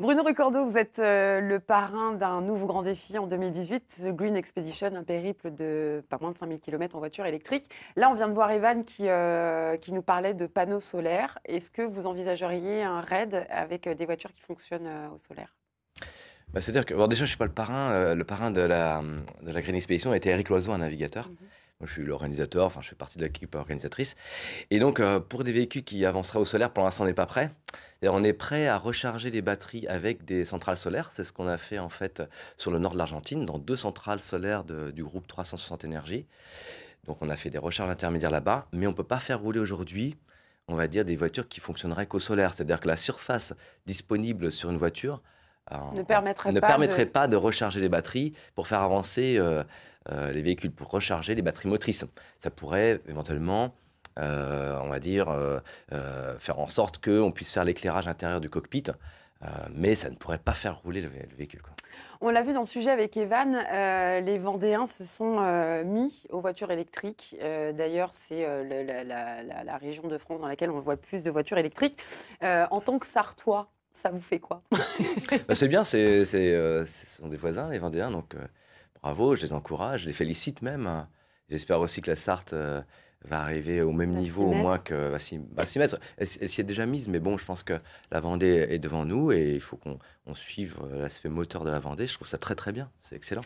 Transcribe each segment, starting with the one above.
Bruno Ricordo, vous êtes euh, le parrain d'un nouveau grand défi en 2018, The Green Expedition, un périple de pas moins de 5000 km en voiture électrique. Là, on vient de voir Evan qui, euh, qui nous parlait de panneaux solaires. Est-ce que vous envisageriez un raid avec euh, des voitures qui fonctionnent au solaire bah, C'est-à-dire que, déjà, je ne suis pas le parrain. le parrain de la, de la Green Expedition était Eric Loiseau, un navigateur. Mhm je suis l'organisateur, enfin, je fais partie de l'équipe organisatrice. Et donc, euh, pour des véhicules qui avanceraient au solaire, pour l'instant, on n'est pas prêt. On est prêt à recharger les batteries avec des centrales solaires. C'est ce qu'on a fait en fait sur le nord de l'Argentine, dans deux centrales solaires du groupe 360 Énergie. Donc on a fait des recharges intermédiaires là-bas, mais on ne peut pas faire rouler aujourd'hui, on va dire, des voitures qui fonctionneraient qu'au solaire. C'est-à-dire que la surface disponible sur une voiture euh, ne permettrait, pas, de... recharger les batteries pour faire avancer. Euh, euh, les véhicules pour recharger les batteries motrices. Ça pourrait éventuellement euh, on va dire, euh, faire en sorte qu'on puisse faire l'éclairage intérieur du cockpit, mais ça ne pourrait pas faire rouler le, véhicule. On l'a vu dans le sujet avec Evan, les Vendéens se sont mis aux voitures électriques. D'ailleurs, c'est la, région de France dans laquelle on voit plus de voitures électriques. en tant que Sartois, ça vous fait quoi bah, C'est bien, c'est, ce sont des voisins, les Vendéens, donc bravo, je les encourage, je les félicite même. Hein. J'espère aussi que la Sarthe euh, va arriver au même niveau au moins que va s'y, mettre. Elle, s'y est déjà mise, mais bon, je pense que la Vendée est devant nous et il faut qu'on suive euh, l'aspect moteur de la Vendée. Je trouve ça très très bien, c'est excellent.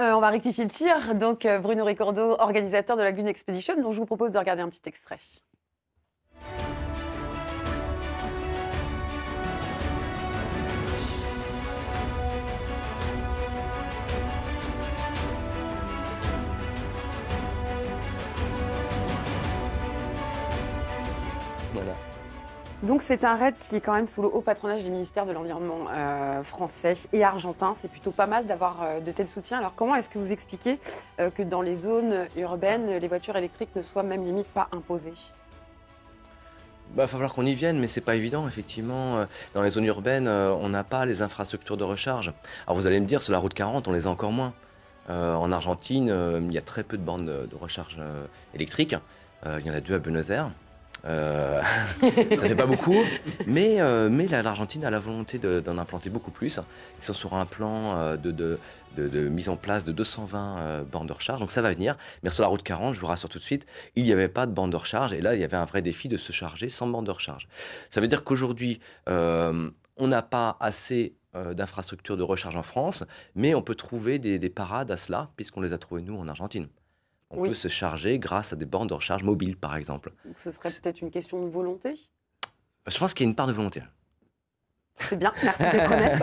Euh, on va rectifier le tir. Donc Bruno Ricordo, organisateur de la Gune Expedition, dont je vous propose de regarder un petit extrait. Donc c'est un raid qui est quand même sous le haut patronage du ministère de l'Environnement euh, français et argentin. C'est plutôt pas mal d'avoir euh, de tels soutiens. Alors comment est-ce que vous expliquez euh, que dans les zones urbaines, les voitures électriques ne soient même limite pas imposées il va bah, falloir qu'on y vienne, mais c'est pas évident, effectivement. Dans les zones urbaines, on n'a pas les infrastructures de recharge. Alors vous allez me dire, sur la route 40, on les a encore moins. en Argentine, il y a très peu de bornes de, recharge électrique. il y en a deux à Buenos Aires. Euh, ça fait pas beaucoup, mais, euh, mais l'Argentine a la volonté d'en implanter beaucoup plus. Ils sont sur un plan euh, de, mise en place de 220 euh, bandes de recharge, donc ça va venir. Mais sur la route 40, je vous rassure tout de suite, il n'y avait pas de bandes de recharge, et là, il y avait un vrai défi de se charger sans borne de recharge. Ça veut dire qu'aujourd'hui, on n'a pas assez d'infrastructures de recharge en France, mais on peut trouver des, des parades à cela, puisqu'on les a trouvées, nous, en Argentine on peut se charger grâce à des bornes de recharge mobiles, par exemple. Donc ce serait peut-être une question de volonté Je pense qu'il y a une part de volonté. Hein. C'est bien, merci d'être honnête.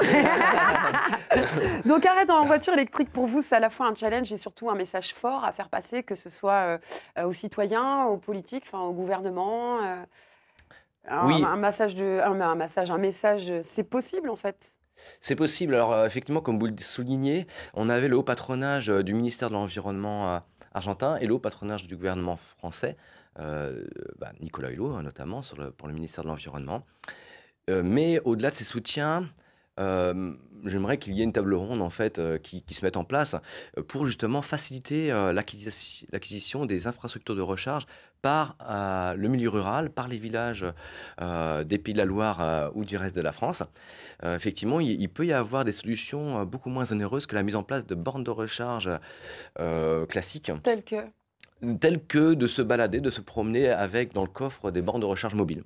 Donc arrêter en voiture électrique pour vous, c'est à la fois un challenge et surtout un message fort à faire passer, que ce soit euh, aux citoyens, aux politiques, enfin au gouvernement. Euh, un, oui. de, un, un message, c'est possible en fait. C'est possible. Alors, euh, effectivement, comme vous le soulignez, on avait le haut patronage du ministère de l'Environnement argentin et patronage du gouvernement français, euh, bah, Nicolas Hulot hein, notamment, pour le ministère de l'Environnement. Euh, mais au-delà de ces soutiens, euh, j'aimerais qu'il y ait une table ronde en fait euh, qui, se mette en place euh, pour justement faciliter euh, l'acquisition des infrastructures de recharge par le milieu rural, par les villages des Pays de la Loire ou du reste de la France. effectivement, il, il, peut y avoir des solutions beaucoup moins onéreuses que la mise en place de bornes de recharge classiques. Telles que Telles que de se balader, de se promener avec dans le coffre des bornes de recharge mobiles.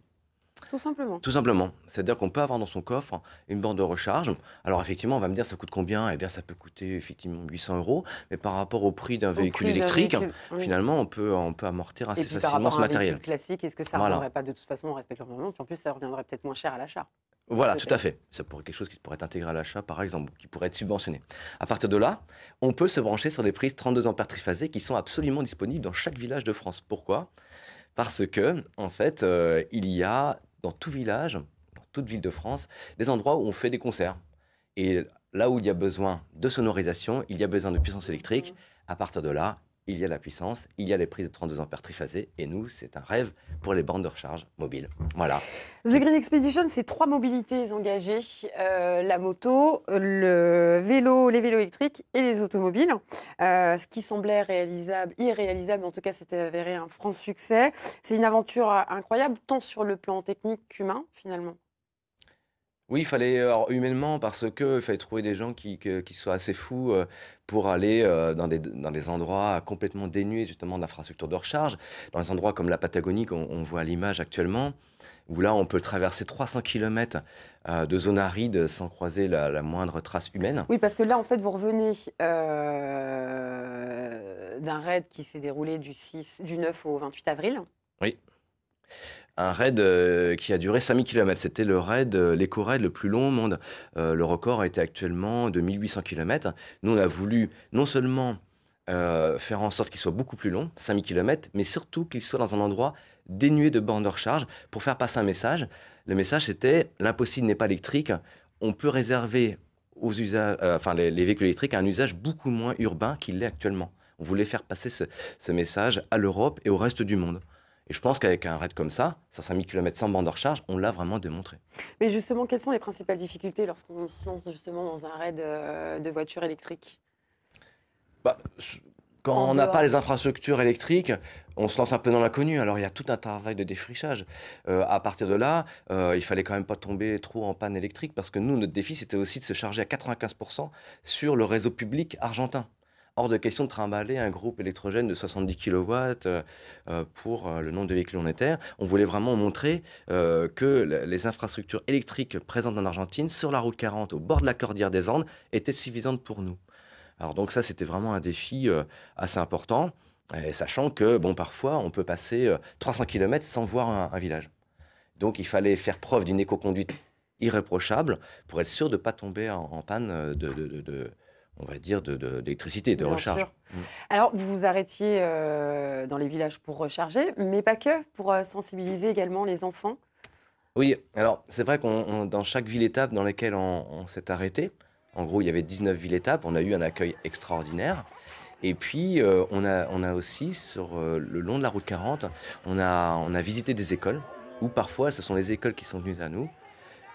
Tout simplement. Tout simplement. C'est-à-dire qu'on peut avoir dans son coffre une bande de recharge. Alors effectivement, on va me dire ça coûte combien Eh bien, ça peut coûter effectivement 800 euros, mais par rapport au prix d'un véhicule électrique, finalement, on peut on peut amortir assez facilement par ce matériel. Un classique, est-ce que ça ne pas de toute façon respect de l'environnement Puis en plus, ça reviendrait peut-être moins cher à l'achat. Voilà, tout à fait. Ça pourrait être quelque chose qui pourrait être intégré à l'achat, par exemple, qui pourrait être subventionné. À partir de là, on peut se brancher sur des prises 32 ampères triphasées qui sont absolument disponibles dans chaque village de France. Pourquoi parce que, en fait, euh, il y a dans tout village, dans toute ville de France, des endroits où on fait des concerts. Et là où il y a besoin de sonorisation, il y a besoin de puissance électrique. À partir de là, il y a la puissance, il y a les prises de 32 ampères triphasées, et nous, c'est un rêve pour les bandes de recharge mobiles. Voilà. The Green Expedition, c'est trois mobilités engagées euh, la moto, le vélo, les vélos électriques et les automobiles. Euh, ce qui semblait réalisable, irréalisable, en tout cas, c'était avéré un franc succès. C'est une aventure incroyable, tant sur le plan technique qu'humain, finalement. Oui, il fallait, euh, humainement, parce qu'il fallait trouver des gens qui, soient assez fous euh, pour aller euh, dans, des, endroits complètement dénués justement d'infrastructures de recharge, dans des endroits comme la Patagonie qu'on voit à l'image actuellement, où là on peut traverser 300 km de zones arides sans croiser la, moindre trace humaine. Oui, parce que là en fait vous revenez d'un raid qui s'est déroulé du, 6, du 9 au 28 avril. Oui un raid euh, qui a duré 5000 km. C'était le raid, euh, l'éco-raid le plus long au monde. Euh, le record était actuellement de 1800 km. Nous, on a voulu non seulement faire en sorte qu'il soit beaucoup plus long, 5000 km, mais surtout qu'il soit dans un endroit dénué de bornes de recharge pour faire passer un message. Le message, c'était l'impossible n'est pas électrique. On peut réserver aux enfin, les, véhicules électriques à un usage beaucoup moins urbain qu'il l'est actuellement. On voulait faire passer ce message à l'Europe et au reste du monde. Et je pense qu'avec un raid comme ça, 500 000 km sans bande de recharge, on l'a vraiment démontré. Mais justement, quelles sont les principales difficultés lorsqu'on se lance justement dans un raid euh, de voiture électrique bah, quand on n'a pas les infrastructures électriques, on se lance un peu dans l'inconnu. Alors il y a tout un travail de défrichage. Euh, à partir de là, euh, il fallait quand même pas tomber trop en panne électrique parce que nous, notre défi, c'était aussi de se charger à 95% sur le réseau public argentin. Hors de question de trimballer un groupe électrogène de 70 kW euh, euh, pour euh, le nombre de véhicules en éther. On voulait vraiment montrer que les infrastructures électriques présentes en Argentine, sur la route 40, au bord de la cordillère des Andes, étaient suffisantes pour nous. Alors donc ça, c'était vraiment un défi assez important, sachant que, bon, parfois, on peut passer 300 km sans voir un, village. Donc il fallait faire preuve d'une éco-conduite irréprochable pour être sûr de ne pas tomber en, panne de, on va dire, d'électricité, de, de, de recharge. Alors, vous vous arrêtiez euh, dans les villages pour recharger, mais pas que, pour euh, sensibiliser également les enfants. Oui, alors c'est vrai qu'on, dans chaque ville-étape dans laquelle on, s'est arrêté, en gros, il y avait 19 villes-étapes, on a eu un accueil extraordinaire. Et puis, euh, on, a, on a aussi, sur le long de la route 40, on a, on a visité des écoles, où parfois, ce sont les écoles qui sont venues à nous,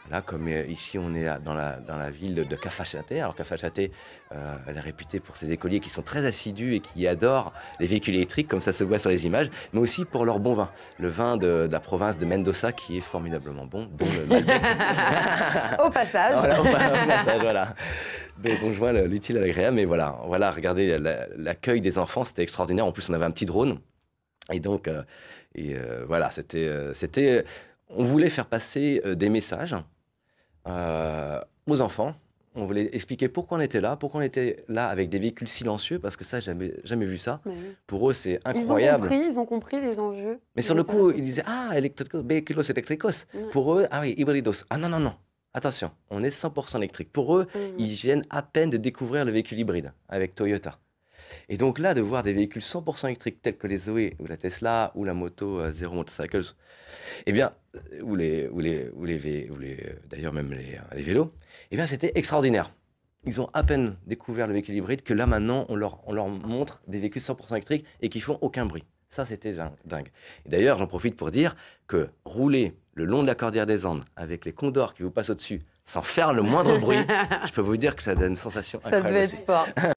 Là, comme euh, ici, on est dans la, dans la ville de Cafachate. Alors, Cafachate, euh, elle est réputée pour ses écoliers qui sont très assidus et qui adorent les véhicules électriques, comme ça se voit sur les images, mais aussi pour leur bon vin. Le vin de, la province de Mendoza, qui est formidablement bon, dont le au passage. au, passage, voilà. Donc, on joint l'utile à l'agréable. Mais voilà, voilà regardez, l'accueil des enfants, c'était extraordinaire. En plus, on avait un petit drone. Et donc, euh, et voilà, c'était, c'était on voulait faire passer euh, des messages euh, aux enfants. On voulait expliquer pourquoi on était là, pourquoi on était là avec des véhicules silencieux, parce que ça, jamais, jamais vu ça. Pour eux, c'est incroyable. Ils ont compris, ils ont compris les enjeux. Mais sur le coup, ils disaient Ah, electricos, que electricos. Pour eux, ah oui, hybridos. Ah non, non, non. Attention, on est 100% électrique. Pour eux, ils viennent à peine de découvrir le véhicule hybride avec Toyota. Et donc là, de voir des véhicules 100% électriques tels que les Zoé ou la Tesla ou la moto euh, Zero Motorcycles, eh bien, ou les, ou les, ou ou d'ailleurs même euh, les, vélos, eh bien c'était extraordinaire. Ils ont à peine découvert le véhicule hybride que là maintenant on leur, on leur montre des véhicules 100% électriques et qui font aucun bruit. Ça c'était dingue. D'ailleurs j'en profite pour dire que rouler le long de la Cordillère des Andes avec les condors qui vous passent au-dessus sans faire le moindre bruit, je peux vous dire que ça donne une sensation incroyable. Ça devait être sport.